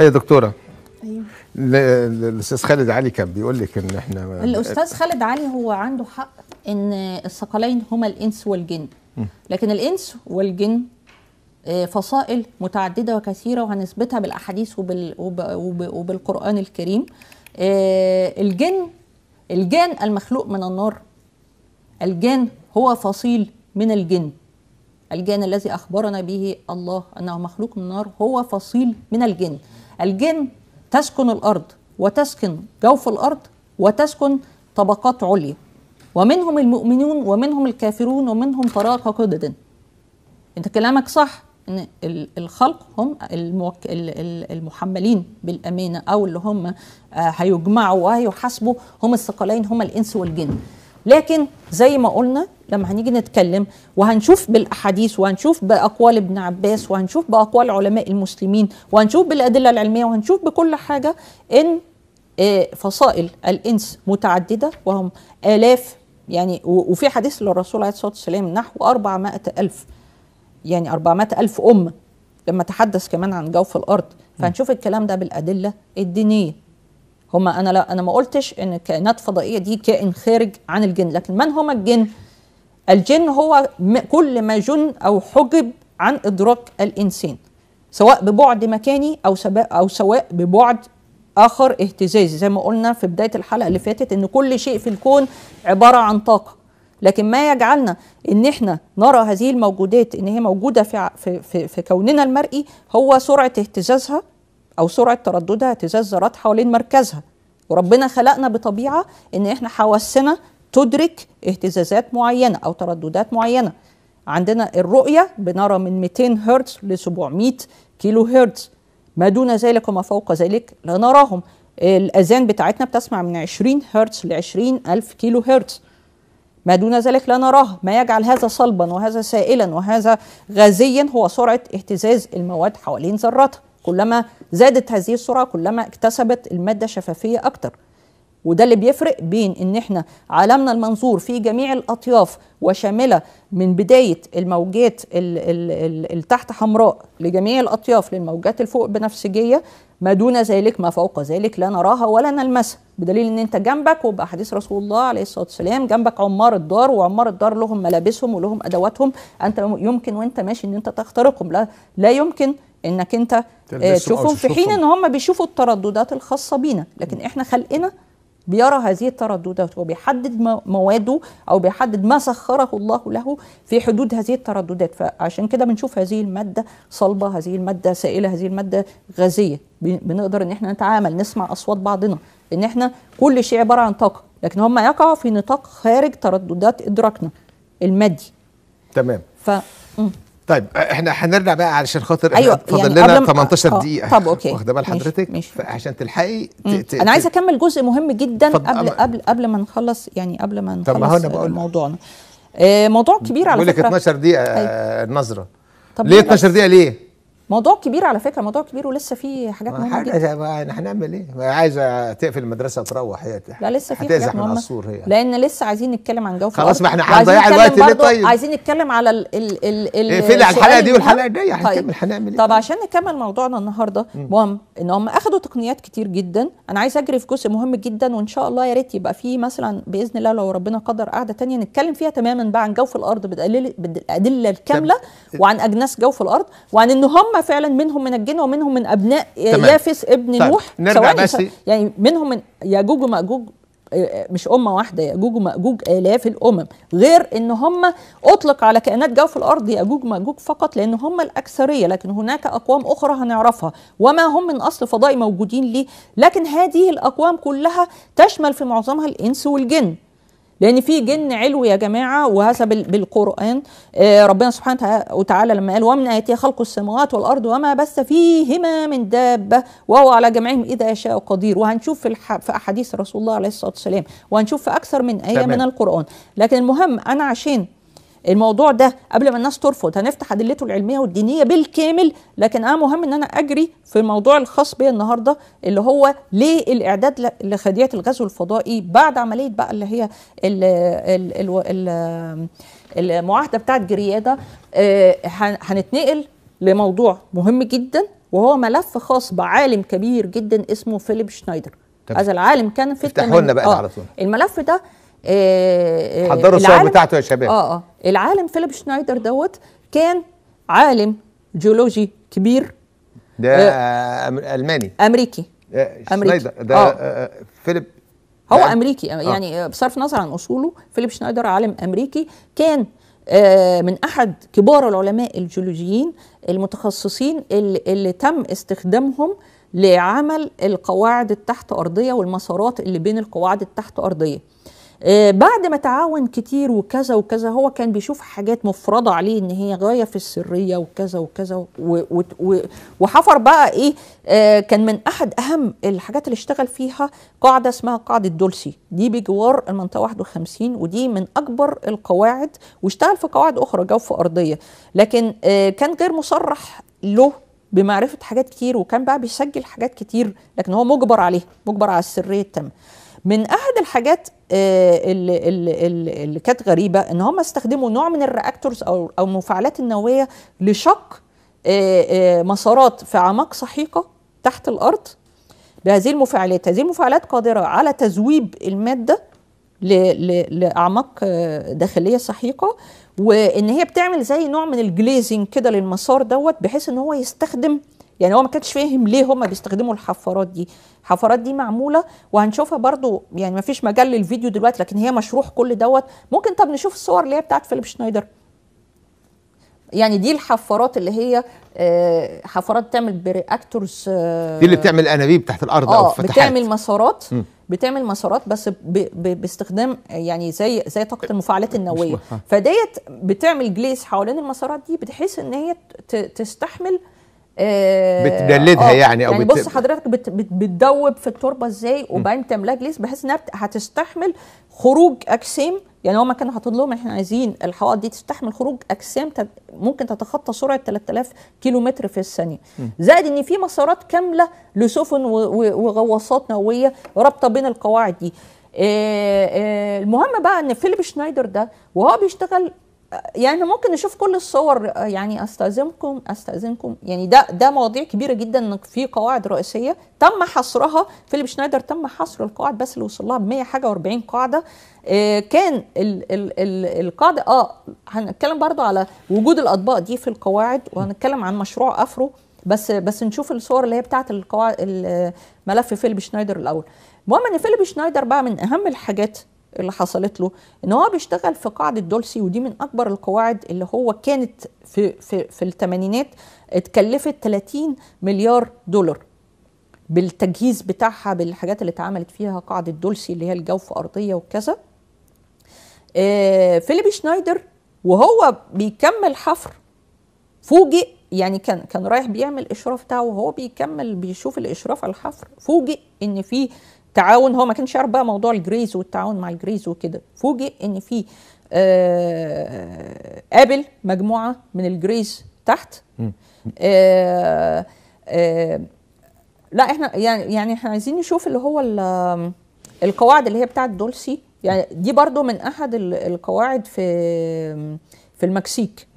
يا دكتوره ايوه الاستاذ خالد علي كان بيقول لك ان احنا الاستاذ خالد علي هو عنده حق ان الثقلين هما الانس والجن لكن الانس والجن آه، فصائل متعدده وكثيره وهنثبتها بالاحاديث وبال وبالقران الكريم آه، الجن الجان المخلوق من النار الجان هو فصيل من الجن الجان الذي اخبرنا به الله انه مخلوق من النار هو فصيل من الجن الجن تسكن الارض وتسكن جوف الارض وتسكن طبقات عليا ومنهم المؤمنون ومنهم الكافرون ومنهم طرائق قدد انت كلامك صح ان الخلق هم الموك... المحملين بالامانه او اللي هم آه، هيجمعوا وهيحاسبوا هم الثقلين هم الانس والجن لكن زي ما قلنا لما هنيجي نتكلم وهنشوف بالاحاديث وهنشوف باقوال ابن عباس وهنشوف باقوال علماء المسلمين وهنشوف بالادله العلميه وهنشوف بكل حاجه ان آه، فصائل الانس متعدده وهم الاف يعني وفي حديث للرسول عليه الصلاه والسلام نحو 400 الف يعني 400 الف امه لما تحدث كمان عن جوف الارض فهنشوف الكلام ده بالادله الدينيه هما انا لا انا ما قلتش ان الكائنات الفضائيه دي كائن خارج عن الجن لكن من هما الجن الجن هو كل ما جن او حجب عن ادراك الانسان سواء ببعد مكاني او او سواء ببعد اخر اهتزازي زي ما قلنا في بدايه الحلقه اللي فاتت ان كل شيء في الكون عباره عن طاقه لكن ما يجعلنا ان احنا نرى هذه الموجودات ان هي موجوده في في في, في كوننا المرئي هو سرعه اهتزازها او سرعه ترددها اهتزاز ذرات حوالين مركزها وربنا خلقنا بطبيعه ان احنا حواسنا تدرك اهتزازات معينه او ترددات معينه عندنا الرؤيه بنرى من 200 هرتز ل 700 كيلو هرتز ما دون ذلك وما فوق ذلك لا نراهم الاذان بتاعتنا بتسمع من 20 هرتز ل 20000 كيلو هرتز ما دون ذلك لا نراه ما يجعل هذا صلبا وهذا سائلا وهذا غازيا هو سرعه اهتزاز المواد حوالين ذراتها كلما زادت هذه السرعه كلما اكتسبت الماده شفافيه اكتر وده اللي بيفرق بين ان احنا عالمنا المنظور في جميع الاطياف وشامله من بدايه الموجات التحت حمراء لجميع الاطياف للموجات الفوق بنفسجيه ما دون ذلك ما فوق ذلك لا نراها ولا نلمسها بدليل ان انت جنبك وباحاديث حديث رسول الله عليه الصلاه والسلام جنبك عمار الدار وعمار الدار لهم ملابسهم ولهم ادواتهم انت يمكن وانت ماشي ان انت تخترقهم لا, لا يمكن انك انت آه، تشوفهم في حين ان هم بيشوفوا الترددات الخاصه بينا لكن احنا خلقنا بيرى هذه الترددات وبيحدد مواده او بيحدد ما سخره الله له في حدود هذه الترددات فعشان كده بنشوف هذه الماده صلبه هذه الماده سائله هذه الماده غازيه بنقدر ان احنا نتعامل نسمع اصوات بعضنا ان احنا كل شيء عباره عن طاقه لكن هم يقعوا في نطاق خارج ترددات ادراكنا المادي تمام ف... طيب احنا هنرجع بقى علشان خاطر ايوه فاضل يعني لنا 18 دقيقه طب اوكي واخده بال حضرتك عشان تلحقي انا عايزه اكمل جزء مهم جدا قبل قبل قبل ما نخلص يعني قبل ما نخلص طب موضوعنا آه، موضوع كبير على فكره بقول لك 12 دقيقه النظره طيب. ليه 12 دقيقه ليه موضوع كبير على فكره موضوع كبير ولسه في حاجات مهمه جدا هنعمل ايه؟ عايزه تقفل المدرسه وتروح هي لا لسه في حاجات من السور هي لان لسه عايزين نتكلم عن جو خلاص ما احنا هنضيع الوقت ليه طيب؟ عايزين نتكلم على ال ال ال ال على الحلقه دي والحلقه الجايه طيب. هنكمل هنعمل ايه؟ طب عشان نكمل موضوعنا النهارده مهم ان هم اخذوا تقنيات كتير جدا انا عايز اجري في جزء مهم جدا وان شاء الله يا ريت يبقى في مثلا باذن الله لو ربنا قدر قاعده ثانيه نتكلم فيها تماما بقى عن جوف الارض بالادله الكامله وعن اجناس جوف الارض وعن ان هم فعلا منهم من الجن ومنهم من ابناء تمام. يافس ابن طيب. نوح نرجع بس يعني منهم من ياجوج وماجوج آه، آه، مش أمة واحدة يأجوج ومأجوج آلاف آه، الأمم غير إن هم أطلق على كائنات جو في الأرض يأجوج ومأجوج فقط لأن هم الأكثرية لكن هناك أقوام أخرى هنعرفها وما هم من أصل فضائي موجودين ليه لكن هذه الأقوام كلها تشمل في معظمها الإنس والجن لان في جن علو يا جماعه وهذا بالقران آه، ربنا سبحانه وتعالى لما قال ومن اياته خلق السماوات والارض وما بث فيهما من دابه وهو على جمعهم اذا شاء قدير وهنشوف في, في احاديث رسول الله عليه الصلاه والسلام وهنشوف في اكثر من ايه تمام. من القران لكن المهم انا عشان الموضوع ده قبل ما الناس ترفض هنفتح ادلته العلميه والدينيه بالكامل لكن انا مهم ان انا اجري في الموضوع الخاص بيا النهارده اللي هو ليه الاعداد لخديعه الغزو الفضائي بعد عمليه بقى اللي هي الـ الـ الـ الـ المعاهده بتاعت جرياده آه، هنتنقل لموضوع مهم جدا وهو ملف خاص بعالم كبير جدا اسمه فيليب شنايدر هذا العالم كان في افتحوا بقى بقى آه. على طول الملف ده آه، آه، حضروا الصور بتاعته يا شباب اه اه العالم فيليب شنايدر دوت كان عالم جيولوجي كبير ده آه الماني امريكي آه شنايدر ده آه. آه, آه، فيليب هو آه. امريكي يعني آه. بصرف النظر عن اصوله فيليب شنايدر عالم امريكي كان آه من احد كبار العلماء الجيولوجيين المتخصصين اللي, اللي تم استخدامهم لعمل القواعد التحت ارضيه والمسارات اللي بين القواعد التحت ارضيه آه، بعد ما تعاون كتير وكذا وكذا هو كان بيشوف حاجات مفرضة عليه ان هي غاية في السرية وكذا وكذا وحفر بقى ايه آه، كان من احد اهم الحاجات اللي اشتغل فيها قاعدة اسمها قاعدة دولسي دي بجوار المنطقة 51 ودي من اكبر القواعد واشتغل في قواعد اخرى جوف ارضية لكن آه، كان غير مصرح له بمعرفة حاجات كتير وكان بقى بيسجل حاجات كتير لكن هو مجبر عليها مجبر على السرية التامة من احد الحاجات آه، اللي, اللي, اللي كانت غريبه ان هم استخدموا نوع من الرياكتورز او او المفاعلات النوويه لشق آه، آه، مسارات في اعماق سحيقه تحت الارض بهذه المفاعلات هذه المفاعلات قادره على تذويب الماده لاعماق داخليه سحيقه وان هي بتعمل زي نوع من الجليزنج كده للمسار دوت بحيث ان هو يستخدم يعني هو ما كانش فاهم ليه هما بيستخدموا الحفارات دي الحفارات دي معموله وهنشوفها برضو يعني ما فيش مجال للفيديو دلوقتي لكن هي مشروح كل دوت ممكن طب نشوف الصور اللي هي بتاعت فيليب شنايدر يعني دي الحفارات اللي هي آه، حفارات بتعمل برياكتورز آه، دي اللي بتعمل انابيب تحت الارض او آه، فتحات بتعمل مسارات بتعمل مسارات بس باستخدام يعني زي زي طاقه المفاعلات النوويه فديت بتعمل جليس حوالين المسارات دي بحيث ان هي تستحمل آه آه، بتجلدها آه، يعني او يعني بت... بص حضرتك بت... بت... بتدوب في التربه ازاي وبعدين تعملها جليس بحيث انها هتستحمل خروج اجسام يعني هما كانوا حاطين لهم احنا عايزين الحوائط دي تستحمل خروج اجسام ممكن تتخطى سرعه 3000 كيلو متر في الثانيه زائد ان في مسارات كامله لسفن و... و... وغواصات نوويه رابطه بين القواعد دي آه، المهم بقى ان فيليب شنايدر ده وهو بيشتغل يعني ممكن نشوف كل الصور يعني استاذنكم استاذنكم يعني ده ده مواضيع كبيره جدا ان في قواعد رئيسيه تم حصرها فيليب شنايدر تم حصر القواعد بس اللي وصل لها ب 140 قاعده آه، كان ال ال ال القاعده اه هنتكلم برضو على وجود الاطباق دي في القواعد وهنتكلم عن مشروع افرو بس بس نشوف الصور اللي هي بتاعه القواعد ملف فيليب شنايدر الاول المهم ان فيليب شنايدر بقى من اهم الحاجات اللي حصلت له ان هو بيشتغل في قاعده دولسي ودي من اكبر القواعد اللي هو كانت في في في الثمانينات اتكلفت 30 مليار دولار بالتجهيز بتاعها بالحاجات اللي اتعملت فيها قاعده دولسي اللي هي الجوف ارضيه وكذا آه فيليب شنايدر وهو بيكمل حفر فوجئ يعني كان كان رايح بيعمل اشراف بتاعه وهو بيكمل بيشوف الاشراف على الحفر فوجئ ان في تعاون هو ما كانش يعرف بقى موضوع الجريز والتعاون مع الجريز وكده فوجئ ان في آه قابل مجموعه من الجريز تحت آه آه لا احنا يعني يعني احنا عايزين نشوف اللي هو القواعد اللي هي بتاعت دولسي يعني دي برضو من احد القواعد في في المكسيك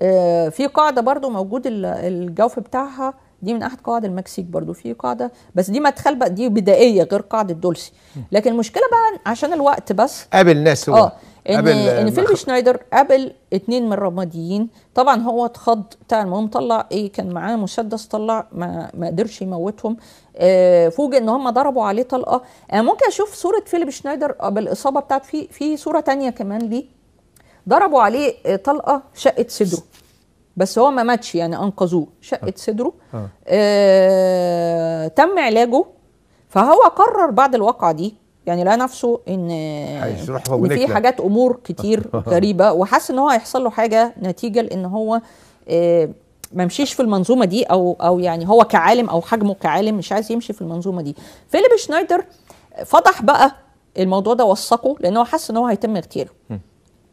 آه في قاعده برضو موجود الجوف بتاعها دي من احد قواعد المكسيك برضو في قاعده بس دي مدخل بقى دي بدائيه غير قاعده دولسي لكن المشكله بقى عشان الوقت بس قابل ناس هو اه ان ان فيلم شنايدر قابل اتنين من الرماديين طبعا هو اتخض بتاع المهم طلع ايه كان معاه مسدس طلع ما ما قدرش يموتهم آه فوجئ ان هم ضربوا عليه طلقه انا ممكن اشوف صوره فيليب شنايدر آه، بالاصابه بتاعته في في صوره تانية كمان ليه ضربوا عليه آه، طلقه شقت صدره بس هو ما ماتش يعني انقذوه شقه آه. صدره آه. آه تم علاجه فهو قرر بعد الواقعه دي يعني لقى نفسه ان ان في حاجات امور كتير غريبه وحس ان هو هيحصل له حاجه نتيجه لان هو آه، ما مشيش في المنظومه دي او او يعني هو كعالم او حجمه كعالم مش عايز يمشي في المنظومه دي فيليب شنايدر فضح بقى الموضوع ده وثقه لان هو حس ان هو هيتم اغتياله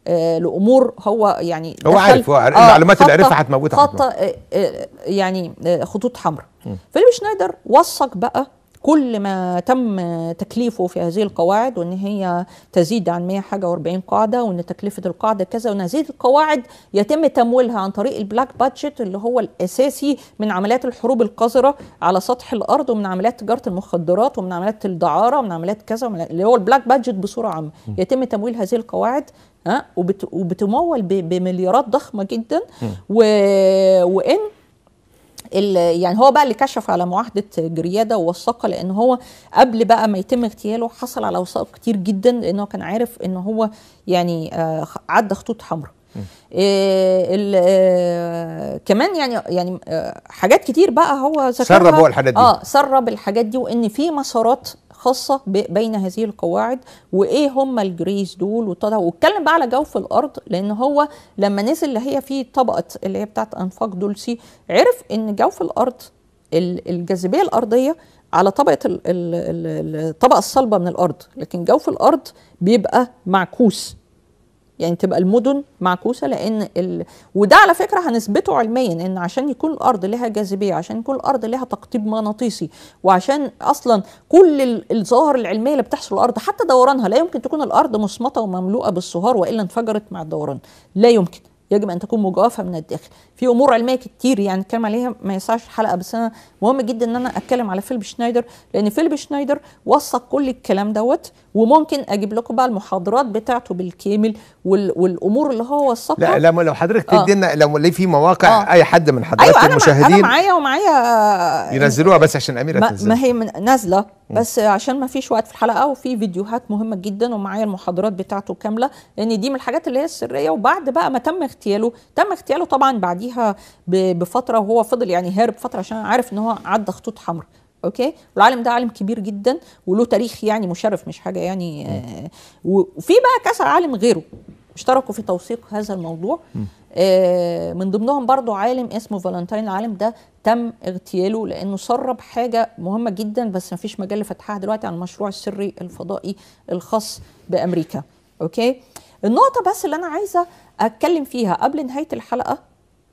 آه، لامور هو يعني هو عارف هو عارف آه المعلومات اللي عرفها هتموتها خط آه، آه، يعني خطوط حمراء فيليب شنايدر وثق بقى كل ما تم تكليفه في هذه القواعد وان هي تزيد عن 100 حاجه و40 قاعده وان تكلفه القاعده كذا وان هذه القواعد يتم تمويلها عن طريق البلاك بادجت اللي هو الاساسي من عمليات الحروب القذره على سطح الارض ومن عمليات تجاره المخدرات ومن عمليات الدعاره ومن عمليات كذا اللي هو البلاك بادجت بصوره عامه يتم تمويل هذه القواعد ها وبت وبتمول بمليارات ضخمه جدا و... وان يعني هو بقى اللي كشف على معاهده جرياده ووثقها لان هو قبل بقى ما يتم اغتياله حصل على وثائق كتير جدا لانه كان عارف ان هو يعني آه، عدى خطوط حمراء آه،, آه كمان يعني يعني آه حاجات كتير بقى هو ذكرها سرب هو الحاجات دي اه سرب الحاجات دي وان في مسارات خاصة بين هذه القواعد وإيه هم الجريز دول وطلع واتكلم بقى على جوف الأرض لأن هو لما نزل اللي هي فيه طبقة اللي هي بتاعت أنفاق دولسي عرف إن جوف الأرض الجاذبية الأرضية على طبقة الطبقة الصلبة من الأرض لكن جوف الأرض بيبقى معكوس يعني تبقى المدن معكوسه لان ال... وده على فكره هنثبته علميا ان عشان يكون الارض لها جاذبيه عشان يكون الارض لها تقطيب مغناطيسي وعشان اصلا كل الظواهر العلميه اللي بتحصل الارض حتى دورانها لا يمكن تكون الارض مصمته ومملوءه بالصهار والا انفجرت مع الدوران لا يمكن يجب ان تكون مجوفه من الداخل في امور علميه كتير يعني نتكلم عليها ما يسعش الحلقه بس انا مهم جدا ان انا اتكلم على فيلب شنايدر لان فيلب شنايدر وثق كل الكلام دوت وممكن اجيب لكم بقى المحاضرات بتاعته بالكامل والامور اللي هو وصفها لا لما لو حضرتك آه. تدينا آه. لو ليه في مواقع آه. اي حد من حضرتك أيوة المشاهدين أنا معايا ومعايا آه، ينزلوها بس عشان اميره ما, تنزل. ما هي نازله بس عشان ما فيش وقت في الحلقه وفي فيديوهات مهمه جدا ومعايا المحاضرات بتاعته كامله لان دي من الحاجات اللي هي السريه وبعد بقى ما تم اغتياله تم اغتياله طبعا بعديها بفتره وهو فضل يعني هارب فتره عشان عارف ان هو عدى خطوط حمراء اوكي والعالم ده عالم كبير جدا وله تاريخ يعني مشرف مش حاجه يعني آه، وفي بقى كذا عالم غيره اشتركوا في توثيق هذا الموضوع آه، من ضمنهم برضو عالم اسمه فالنتاين العالم ده تم اغتياله لانه سرب حاجه مهمه جدا بس ما فيش مجال لفتحها دلوقتي عن المشروع السري الفضائي الخاص بامريكا اوكي النقطه بس اللي انا عايزه اتكلم فيها قبل نهايه الحلقه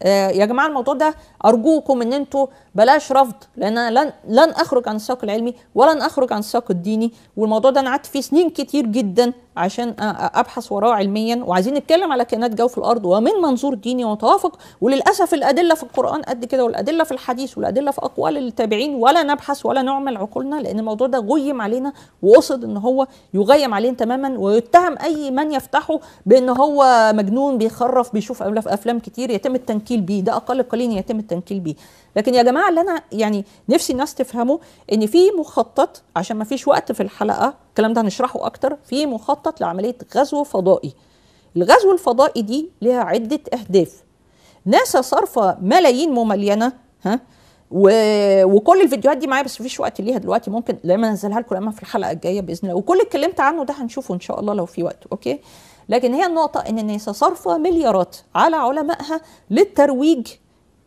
آه، يا جماعه الموضوع ده ارجوكم ان انتم بلاش رفض لان انا لن لن اخرج عن السياق العلمي ولن اخرج عن السياق الديني والموضوع ده انا قعدت فيه سنين كتير جدا عشان ابحث وراه علميا وعايزين نتكلم على كائنات جو في الارض ومن منظور ديني متوافق وللاسف الادله في القران قد كده والادله في الحديث والادله في اقوال التابعين ولا نبحث ولا نعمل عقولنا لان الموضوع ده غيم علينا وقصد ان هو يغيم علينا تماما ويتهم اي من يفتحه بان هو مجنون بيخرف بيشوف افلام كتير يتم التنكيل بيه ده اقل قليل يتم التنكيل بيه لكن يا جماعه اللي انا يعني نفسي الناس تفهمه ان في مخطط عشان ما فيش وقت في الحلقه الكلام ده هنشرحه اكتر في مخطط لعمليه غزو فضائي الغزو الفضائي دي لها عده اهداف ناسا صارفه ملايين مملينه ها و... وكل الفيديوهات دي معايا بس مفيش وقت ليها دلوقتي ممكن لما انزلها لكم لما في الحلقه الجايه باذن الله وكل اللي اتكلمت عنه ده هنشوفه ان شاء الله لو في وقت اوكي لكن هي النقطه ان الناس صارفه مليارات على علمائها للترويج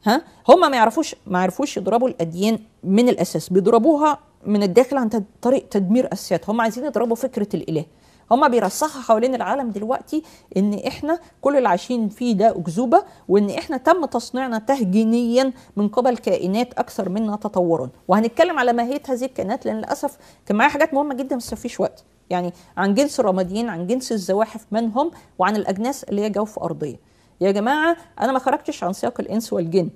ها هم ما يعرفوش ما يعرفوش يضربوا الاديان من الاساس بيضربوها من الداخل عن طريق تدمير اساسيات هم عايزين يضربوا فكره الاله هما بيرسخها حوالين العالم دلوقتي ان احنا كل اللي عايشين فيه ده اكذوبه وان احنا تم تصنيعنا تهجينيا من قبل كائنات اكثر منا تطورا وهنتكلم على ماهيه هذه الكائنات لان للاسف كان معايا حاجات مهمه جدا بس مفيش وقت يعني عن جنس الرماديين عن جنس الزواحف من هم وعن الاجناس اللي هي جوف ارضيه يا جماعه انا ما خرجتش عن سياق الانس والجن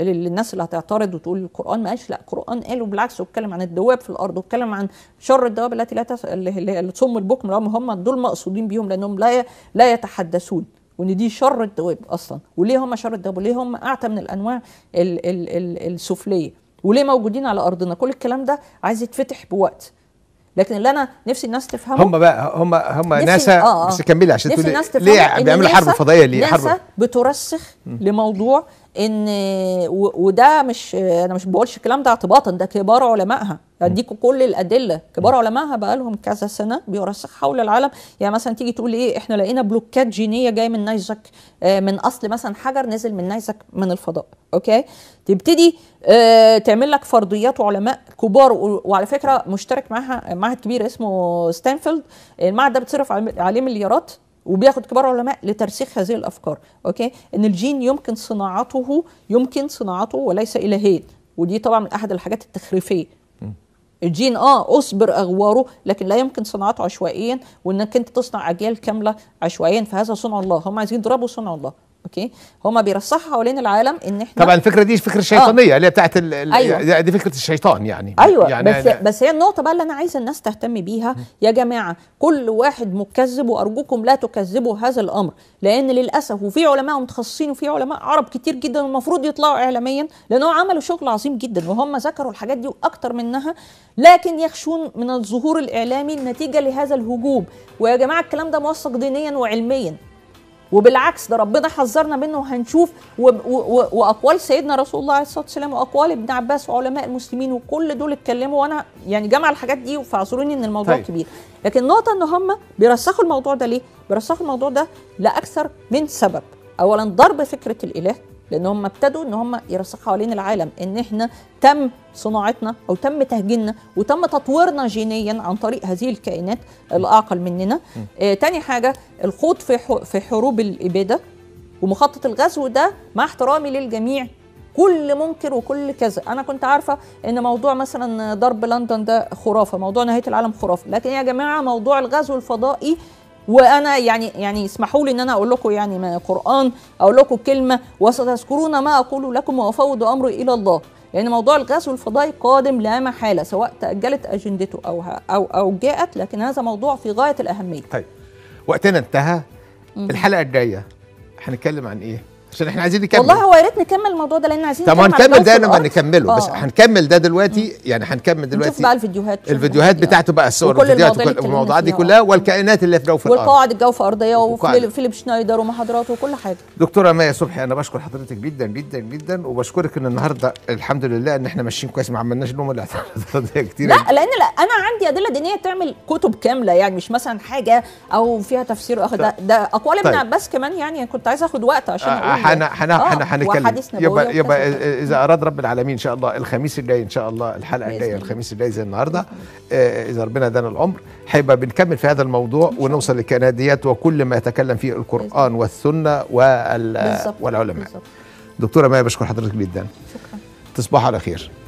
للناس اللي هتعترض وتقول القران ما قالش لا القران قال وبالعكس واتكلم عن الدواب في الارض واتكلم عن شر الدواب التي لا تس... اللي تصم البكم هم دول مقصودين بيهم لانهم لا ي... لا يتحدثون وان دي شر الدواب اصلا وليه هم شر الدواب وليه هم اعتى من الانواع ال... ال... ال... السفليه وليه موجودين على ارضنا كل الكلام ده عايز يتفتح بوقت لكن اللي انا نفسي الناس تفهمه هم بقى هم هم ناسا آه آه بس كملي عشان تقولي ليه بيعملوا حرب فضائيه ليه ناسا حرب بترسخ لموضوع ان وده مش انا مش بقولش الكلام ده اعتباطا ده كبار علمائها اديكوا كل الادله كبار علمائها بقى لهم كذا سنه بيرسخ حول العالم يعني مثلا تيجي تقول ايه احنا لقينا بلوكات جينيه جايه من نيزك آه، من اصل مثلا حجر نزل من نيزك من الفضاء اوكي تبتدي آه، تعمل لك فرضيات وعلماء كبار وعلى فكره مشترك معاها معهد كبير اسمه ستانفيلد المعهد ده بتصرف عليه مليارات وبياخد كبار علماء لترسيخ هذه الافكار اوكي ان الجين يمكن صناعته يمكن صناعته وليس الهين ودي طبعا من احد الحاجات التخريفيه الجين اه اصبر اغواره لكن لا يمكن صناعته عشوائيا وانك انت تصنع اجيال كامله عشوائيا فهذا صنع الله هم عايزين يضربوا صنع الله اوكي هما بيرصحوا حوالين العالم ان احنا طبعا الفكره دي فكره آه. شيطانيه آه. اللي هي بتاعت ال أيوة. يعني دي فكره الشيطان يعني ايوه يعني بس أنا بس هي النقطه بقى اللي انا عايز الناس تهتم بيها يا جماعه كل واحد مكذب وارجوكم لا تكذبوا هذا الامر لان للاسف وفي علماء متخصصين وفي علماء عرب كتير جدا المفروض يطلعوا اعلاميا لانهم عملوا شغل عظيم جدا وهم ذكروا الحاجات دي واكتر منها لكن يخشون من الظهور الاعلامي نتيجه لهذا الهجوم ويا جماعه الكلام ده موثق دينيا وعلميا وبالعكس ده ربنا حذرنا منه وهنشوف واقوال سيدنا رسول الله عليه الصلاه والسلام واقوال ابن عباس وعلماء المسلمين وكل دول اتكلموا وانا يعني جمع الحاجات دي فاعذروني ان الموضوع طيب. كبير لكن النقطه ان هم بيرسخوا الموضوع ده ليه بيرسخوا الموضوع ده لاكثر من سبب اولا ضرب فكره الاله لان هم ابتدوا ان هم يرسخوا حوالين العالم ان احنا تم صناعتنا او تم تهجيننا وتم تطويرنا جينيا عن طريق هذه الكائنات الاعقل مننا آه تاني حاجه الخوض في في حروب الاباده ومخطط الغزو ده مع احترامي للجميع كل منكر وكل كذا انا كنت عارفه ان موضوع مثلا ضرب لندن ده خرافه موضوع نهايه العالم خرافه لكن يا جماعه موضوع الغزو الفضائي وانا يعني يعني اسمحوا لي ان انا اقول لكم يعني من القران اقول لكم كلمه وستذكرون ما اقول لكم وافوض امري الى الله لان يعني موضوع الغزو الفضائي قادم لا محاله سواء تاجلت اجندته او او او جاءت لكن هذا موضوع في غايه الاهميه. طيب وقتنا انتهى الحلقه الجايه هنتكلم عن ايه؟ عشان احنا عايزين نكمل والله هو يا ريت نكمل الموضوع ده لان عايزين طب هنكمل ده لما آه. نكمله آه. بس هنكمل ده دلوقتي يعني هنكمل دلوقتي نشوف بقى الفيديوهات الفيديوهات بتاعته بقى الصور والفيديوهات الموضوعات دي كلها والكائنات اللي في جوف الارض والقواعد الجوف الارضيه وفيليب شنايدر ومحاضراته وكل حاجه دكتوره مايا صبحي انا بشكر حضرتك جدا جدا جدا وبشكرك ان النهارده الحمد لله ان احنا ماشيين كويس ما عملناش لهم الاعتراضات كتير لا لان لا انا عندي ادله دينيه تعمل كتب كامله يعني مش مثلا حاجه او فيها تفسير طيب. ده اقوال ابن عباس طيب. كمان يعني كنت عايز اخد وقت عشان آه، حن حن حن هنتكلم يبقى يبقى اذا اراد رب العالمين ان شاء الله الخميس الجاي ان شاء الله الحلقه الجايه الخميس الجاي زي النهارده آه، اذا ربنا ادانا العمر هيبقى بنكمل في هذا الموضوع ونوصل للكناديات وكل ما يتكلم فيه القران والسنه والعلماء دكتوره مايا بشكر حضرتك جدا شكرا تصبح على خير